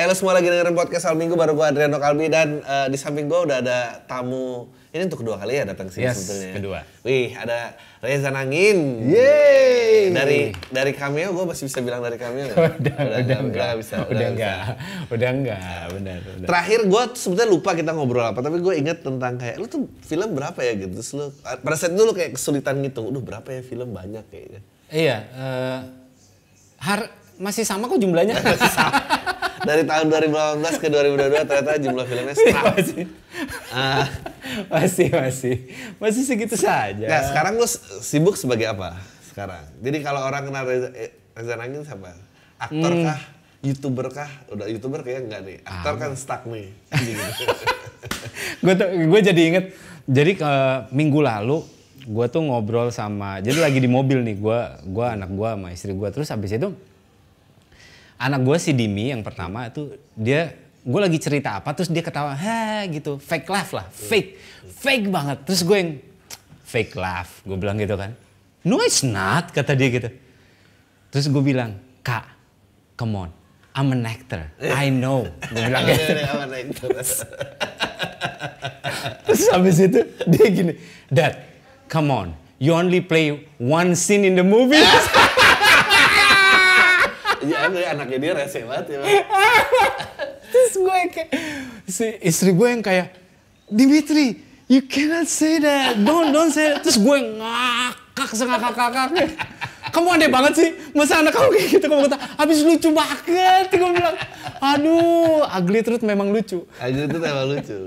Eh lo semua lagi dengerin podcast Al Minggu baru gue Adriano Kalbi dan uh, di samping gue udah ada tamu ini untuk kedua kali ya datang sih yes, sebetulnya. Ya? kedua. Wih, ada Reza Nangin. Yeay. Dari dari cameo gue masih bisa bilang dari kami udah, udah, udah enggak, enggak, bisa. Udah, udah enggak. Udah enggak, benar, Terakhir gue sebetulnya lupa kita ngobrol apa, tapi gue ingat tentang kayak lu tuh film berapa ya gitu. Terus lu ah, pada saat itu lu kayak kesulitan gitu. Udah berapa ya film banyak kayaknya. Iya, uh, har masih sama kok jumlahnya. masih sama. dari tahun 2018 ke 2022 ternyata jumlah filmnya stuck masih, uh, masih, masih, masih segitu saja. Nah sekarang lu sibuk sebagai apa sekarang? Jadi kalau orang kenal Reza, eh, Reza Nangin siapa? Aktor hmm. kah? Youtuber kah? Udah youtuber kayaknya enggak nih. Aktor kan ah. kan stuck nih. gue gue jadi inget. Jadi ke eh, minggu lalu gue tuh ngobrol sama jadi lagi di mobil nih gue gue anak gue sama istri gue terus habis itu anak gue si Dimi yang pertama itu dia gue lagi cerita apa terus dia ketawa heh gitu fake laugh lah fake fake banget terus gue yang fake laugh gue bilang gitu kan no it's not kata dia gitu terus gue bilang kak come on I'm an actor I know gue bilang gitu terus habis itu dia gini dad come on you only play one scene in the movie Ya, anaknya dia rese banget ya. Terus gue kayak, si istri gue yang kayak, Dimitri, you cannot say that, don't, don't say that. Terus gue ngakak sengakak kakak. Kamu aneh banget sih, masa anak kamu kayak gitu? Kamu kata, habis lucu banget. Gue bilang, aduh, ugly terus memang lucu. Ugly truth memang lucu.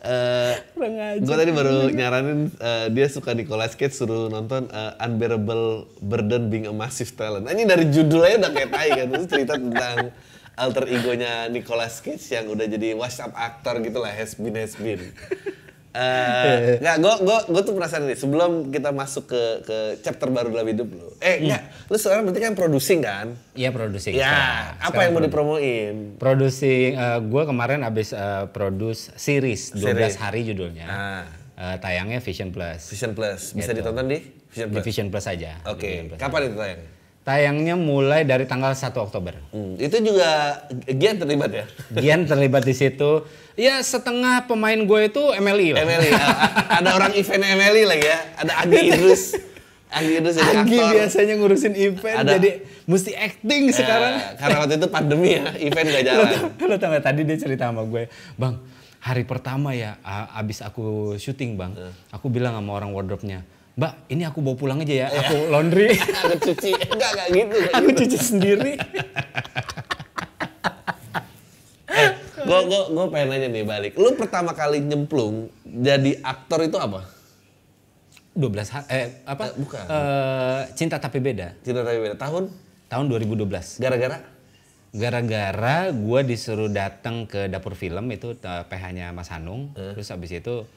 Eh, uh, gue tadi baru nyaranin uh, dia suka Nicolas Cage suruh nonton uh, Unbearable Burden Being a Massive Talent. Ini dari judulnya udah kayak tai kan, terus cerita tentang alter egonya Nicolas Cage yang udah jadi WhatsApp aktor gitu lah, has been has been. Uh, nggak, gue gue gue tuh penasaran nih sebelum kita masuk ke ke chapter baru dalam hidup lu. Eh, enggak, hmm. lu sekarang berarti kan producing kan? Iya producing. Ya, sekarang. apa yang mau dipromoin? Producing, uh, eh, gue kemarin abis uh, eh, produce series 12 series. hari judulnya. Ah. Uh, tayangnya Vision Plus. Vision Plus bisa gitu. ditonton di Vision Plus. Di Vision Plus aja. Oke. Okay. Kapan itu tayang? Tayangnya mulai dari tanggal 1 Oktober. Hmm, itu juga Gian terlibat ya? Gian terlibat di situ. Ya setengah pemain gue itu MLI lah. MLI, ya. ada orang event MLI lagi ya. Ada Agi Idrus. Agi Idrus jadi Agi aktor. biasanya ngurusin event ada. jadi mesti acting ya, sekarang. Karena waktu itu pandemi ya, event gak jalan. Lo, tau gak tadi dia cerita sama gue, Bang hari pertama ya abis aku syuting Bang, ya. aku bilang sama orang wardrobe-nya, Mbak, ini aku bawa pulang aja ya. Yeah. Aku laundry. aku cuci. Enggak, enggak gitu. Enggak aku gitu. cuci sendiri. eh, gue gue pengen nanya nih balik. Lu pertama kali nyemplung jadi aktor itu apa? 12 belas eh apa? Eh, bukan. Eh, cinta tapi beda. Cinta tapi beda. Tahun? Tahun 2012. Gara-gara? Gara-gara gue disuruh datang ke dapur film itu eh, PH-nya Mas Hanung. Eh. Terus abis itu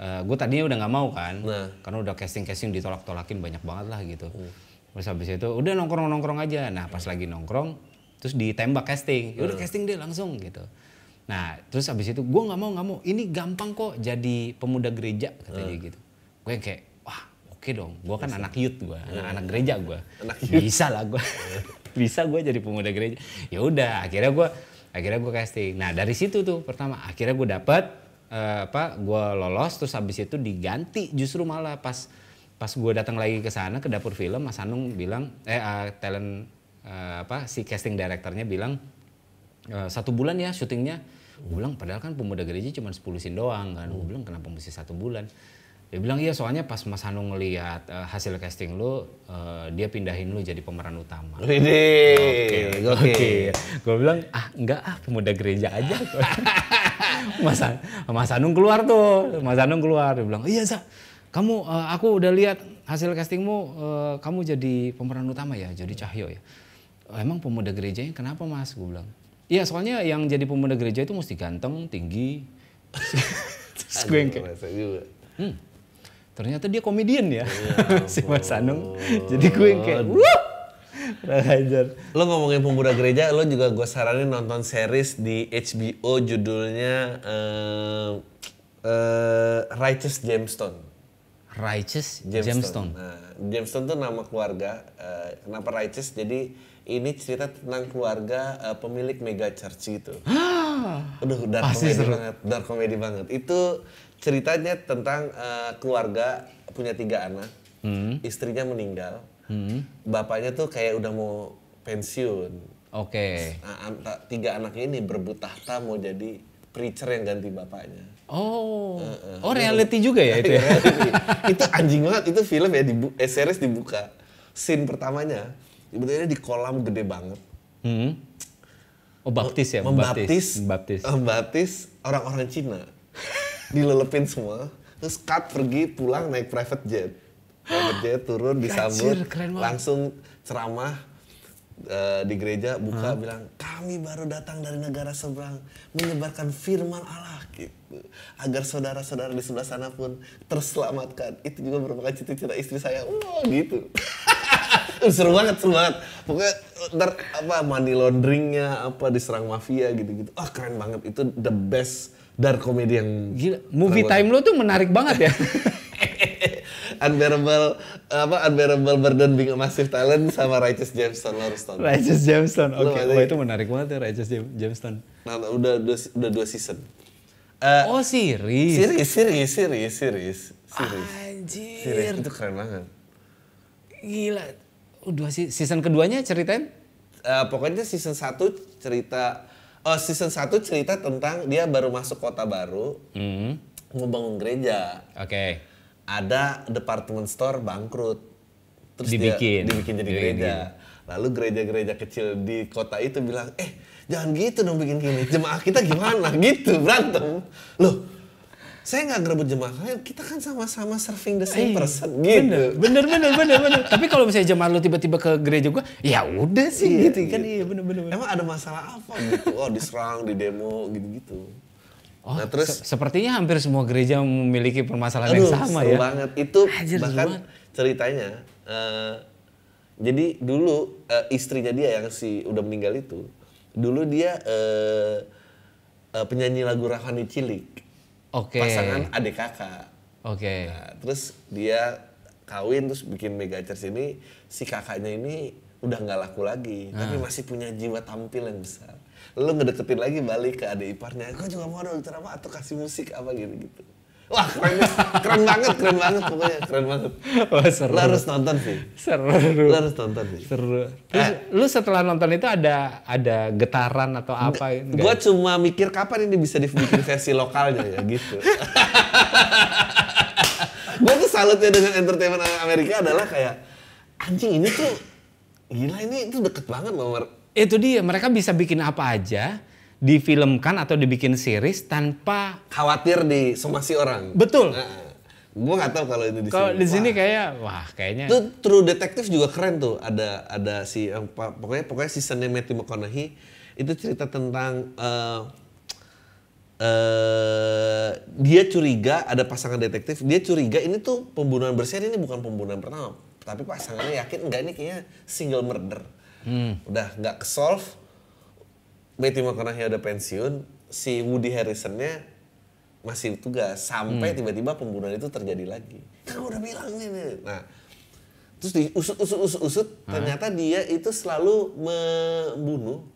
uh, eh, gue tadinya udah nggak mau kan nah. karena udah casting casting ditolak tolakin banyak banget lah gitu hmm. terus habis itu udah nongkrong nongkrong aja nah pas hmm. lagi nongkrong terus ditembak casting ya udah hmm. casting deh langsung gitu nah terus habis itu gue nggak mau nggak mau ini gampang kok jadi pemuda gereja katanya hmm. gitu gue kayak wah oke okay dong gue kan Bisa. anak youth gue hmm. anak anak gereja gue bisa lah gue hmm. bisa gue jadi pemuda gereja ya udah akhirnya gue akhirnya gue casting nah dari situ tuh pertama akhirnya gue dapet uh, apa gue lolos terus habis itu diganti justru malah pas pas gue datang lagi ke sana ke dapur film Mas Anung bilang eh uh, talent uh, apa si casting directornya bilang uh, satu bulan ya syutingnya gue bilang padahal kan pemuda gereja cuma 10 sin doang kan gue bilang kenapa mesti satu bulan dia bilang iya soalnya pas Mas Hanung ngelihat uh, hasil casting lu uh, dia pindahin lu jadi pemeran utama. Oke, oke. Okay, okay. Gue bilang ah enggak ah pemuda gereja aja. Mas, Mas Anung keluar tuh, Mas Anung keluar. Dia bilang, iya Sa, kamu, uh, aku udah lihat hasil castingmu, uh, kamu jadi pemeran utama ya, jadi Cahyo ya. Emang pemuda gerejanya kenapa Mas? Gue bilang, iya soalnya yang jadi pemuda gereja itu mesti ganteng, tinggi. Terus gue yang kayak, hmm, ternyata dia komedian ya, ya si Mas Anung. Jadi gue yang kayak, Wuh! Ajar. Lo ngomongin pemuda gereja, lo juga gue saranin nonton series di HBO judulnya uh, uh, Righteous Gemstone. Righteous Gemstone. Gemstone. Nah, Gemstone tuh nama keluarga. Uh, eh, kenapa Righteous? Jadi ini cerita tentang keluarga uh, pemilik mega church gitu. Aduh, dark Pasti comedy seru. banget, dark comedy banget. Itu ceritanya tentang uh, keluarga punya tiga anak, hmm. istrinya meninggal, hmm. bapaknya tuh kayak udah mau pensiun. Oke. Okay. Nah, tiga anak ini berebut tahta mau jadi preacher yang ganti bapaknya. Oh. Uh, uh. Oh, reality juga ya itu. Ya? itu anjing banget itu film ya di eh, series dibuka. Scene pertamanya sebetulnya di kolam gede banget. Hmm. Oh, baptis ya, membaptis. Membaptis. Membaptis orang-orang Cina. Dilelepin semua, terus cut pergi pulang naik private jet. Robert turun disambut langsung ceramah uh, di gereja buka hmm. bilang kami baru datang dari negara seberang menyebarkan firman Allah gitu agar saudara-saudara di sebelah sana pun terselamatkan itu juga merupakan cita-cita istri saya wow gitu seru banget seru banget pokoknya ntar apa money launderingnya apa diserang mafia gitu gitu ah oh, keren banget itu the best dark comedy yang Gila, movie time lo tuh menarik banget ya unbearable apa unbearable burden being a massive talent sama Righteous Gemstone lo harus tonton. Righteous Gemstone. Oke, okay. oh, itu menarik banget ya Righteous Gemstone. Nah, nah udah udah, udah dua season. Uh, oh, series. Series, series, series, series. Series. Anjir. itu keren banget. Gila. Udah oh, si season keduanya ceritain? Uh, pokoknya season satu cerita Oh, season satu cerita tentang dia baru masuk kota baru. Mm. Ngebangun gereja. Oke. Okay ada department store bangkrut. Terus dibikin, dia, dibikin jadi iya, iya, dibikin. gereja. Lalu gereja-gereja kecil di kota itu bilang, "Eh, jangan gitu dong bikin gini. Jemaah kita gimana?" gitu, berantem. Loh, saya nggak ngerebut jemaah kalian, kita kan sama-sama serving the same eh, person eh, gitu. Bener, bener, bener, bener. Tapi kalau misalnya jemaah lo tiba-tiba ke gereja gua, ya udah sih iya, gitu kan, iya, iya bener, bener, bener. Emang ada masalah apa gitu? Oh diserang, di demo, gitu-gitu. Oh, nah, terus se sepertinya hampir semua gereja memiliki permasalahan aduh, yang sama seru ya. banget. Itu Ajar, bahkan banget. ceritanya uh, jadi dulu uh, istrinya dia yang si udah meninggal itu, dulu dia uh, uh, penyanyi lagu Rahani Cilik. Oke. Okay. Pasangan adik kakak. Oke. Okay. Nah, terus dia kawin terus bikin mega church ini si kakaknya ini udah nggak laku lagi, nah. tapi ah. masih punya jiwa tampil yang besar lu ngedeketin lagi balik ke adik iparnya gua juga mau dong ceramah atau kasih musik apa gitu gitu Wah keren, keren banget, keren banget pokoknya, keren banget. Wah seru. Lu harus nonton sih. Seru. Lu harus nonton sih. Seru. eh. lu setelah nonton itu ada ada getaran atau apa? G gua cuma mikir kapan ini bisa dibikin versi lokalnya ya gitu. gua tuh salutnya dengan entertainment Amerika adalah kayak anjing ini tuh gila ini itu deket banget loh itu dia mereka bisa bikin apa aja difilmkan atau dibikin series tanpa khawatir di somasi orang betul nah, gue nggak tahu kalau itu di kalau di sini kayak wah kayaknya itu True Detective juga keren tuh ada ada si eh, pokoknya pokoknya seasonnya Matthew McConaughey itu cerita tentang uh, uh, dia curiga ada pasangan detektif dia curiga ini tuh pembunuhan berseri ini bukan pembunuhan pertama tapi pasangannya yakin enggak ini kayaknya single murder hmm. udah nggak ke solve Matthew McConaughey udah pensiun si Woody Harrisonnya masih tugas sampai hmm. tiba-tiba hmm. pembunuhan itu terjadi lagi kan udah bilang nih, nah terus diusut usut usut usut hmm. ternyata dia itu selalu membunuh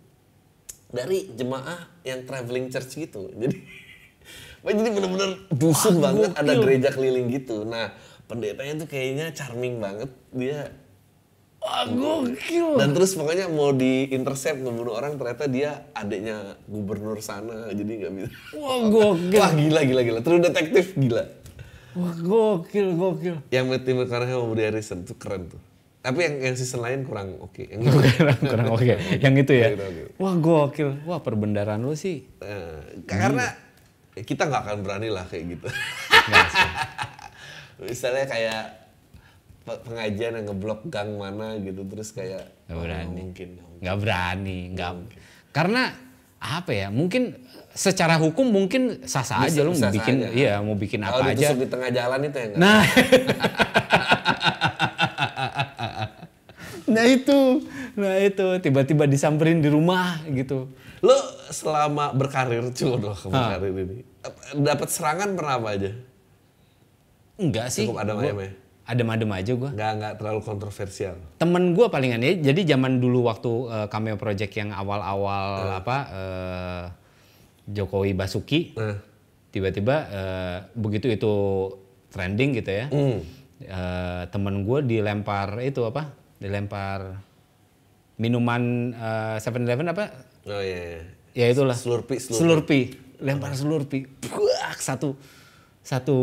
dari jemaah yang traveling church gitu jadi jadi benar-benar dusun banget ada gereja keliling gitu nah pendetanya tuh kayaknya charming banget dia Wah, gokil. Dan terus pokoknya mau di intercept ngebunuh orang ternyata dia adiknya gubernur sana jadi nggak bisa. Wah gokil. Wah gila gila gila. Terus detektif gila. Wah gokil gokil. Yang Matthew McConaughey mau beri Harrison tuh keren tuh. Tapi yang, yang season lain kurang oke. Okay. Yang kurang, kurang oke. Okay. Yang itu ya. Wah gokil. Wah perbendaran lu sih. Nah, karena kita nggak akan berani lah kayak gitu. Misalnya kayak pengajian yang ngeblok gang mana gitu terus kayak nggak oh, berani oh, mungkin nggak berani nggak karena apa ya mungkin secara hukum mungkin sah sah aja lo mau bikin aja. iya mau bikin apa aja di tengah jalan itu ya nah nah itu nah itu tiba-tiba disamperin di rumah gitu lo selama berkarir cuy kamu berkarir ini dapat serangan pernah apa aja enggak sih cukup ada ya adem-adem aja gue. Nggak nggak terlalu kontroversial. Temen gue palingan ya. Jadi zaman dulu waktu uh, cameo project yang awal-awal uh. apa uh, Jokowi Basuki, uh. tiba-tiba uh, begitu itu trending gitu ya. Mm. Uh, temen gue dilempar itu apa? Dilempar minuman Seven uh, Eleven apa? Oh iya. Yeah. Ya itulah. Slurpee. Slurpee. slurpee. Lempar slurpee. Buak, satu satu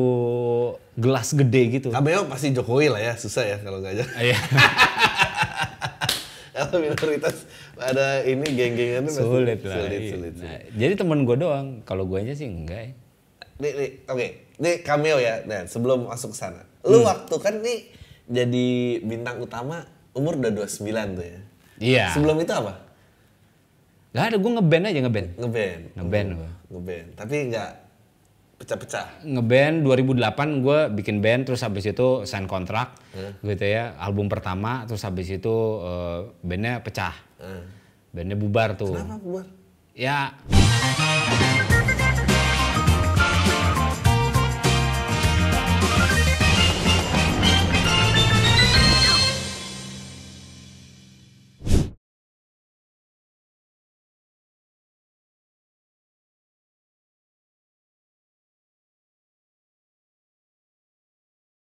gelas gede gitu. KBO nah, pasti Jokowi lah ya, susah ya kalau nggak aja. Ah, iya. kalau minoritas ada ini geng gengnya ini sulit lah. Sulit, iya. sulit, sulit. Nah, jadi temen gue doang, kalau gue aja sih enggak ya. Nih, nih oke. Okay. Nih cameo ya, Dan. Sebelum masuk ke sana. Lu hmm. waktu kan nih jadi bintang utama umur udah 29 tuh ya. Iya. Sebelum itu apa? Gak ada, gue ngeband aja ngeband. Ngeband. Ngeband gue. Ngeband. Tapi nggak pecah-pecah ngeband 2008 gue bikin band terus habis itu sign kontrak hmm. gitu ya album pertama terus habis itu uh, bandnya pecah hmm. bandnya bubar tuh kenapa bubar ya